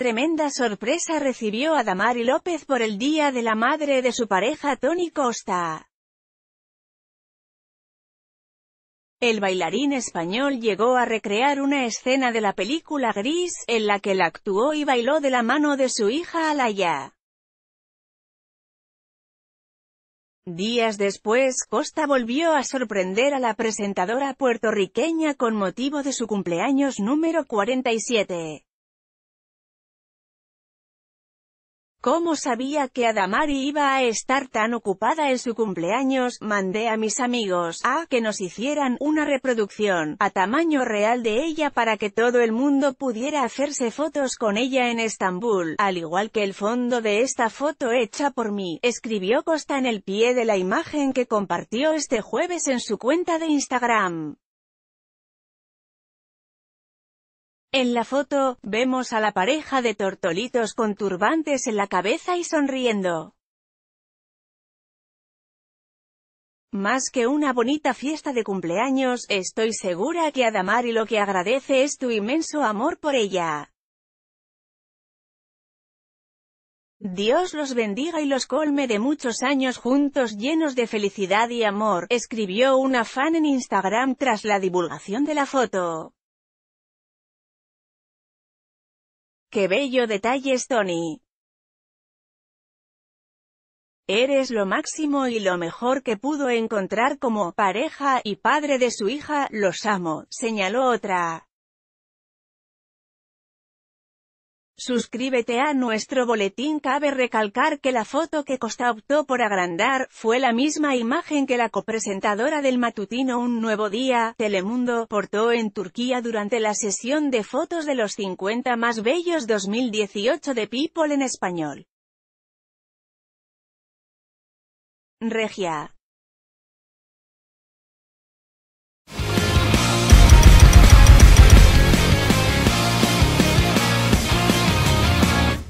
Tremenda sorpresa recibió a Damari López por el Día de la Madre de su pareja Tony Costa. El bailarín español llegó a recrear una escena de la película Gris, en la que él actuó y bailó de la mano de su hija Alaya. Días después, Costa volvió a sorprender a la presentadora puertorriqueña con motivo de su cumpleaños número 47. ¿Cómo sabía que Adamari iba a estar tan ocupada en su cumpleaños? Mandé a mis amigos a que nos hicieran una reproducción a tamaño real de ella para que todo el mundo pudiera hacerse fotos con ella en Estambul, al igual que el fondo de esta foto hecha por mí, escribió Costa en el pie de la imagen que compartió este jueves en su cuenta de Instagram. En la foto, vemos a la pareja de tortolitos con turbantes en la cabeza y sonriendo. Más que una bonita fiesta de cumpleaños, estoy segura que Adamari lo que agradece es tu inmenso amor por ella. Dios los bendiga y los colme de muchos años juntos llenos de felicidad y amor, escribió una fan en Instagram tras la divulgación de la foto. ¡Qué bello detalle, Tony! Eres lo máximo y lo mejor que pudo encontrar como pareja y padre de su hija, los amo, señaló otra. Suscríbete a nuestro boletín Cabe recalcar que la foto que Costa optó por agrandar, fue la misma imagen que la copresentadora del matutino Un Nuevo Día, Telemundo, portó en Turquía durante la sesión de fotos de los 50 más bellos 2018 de People en Español. Regia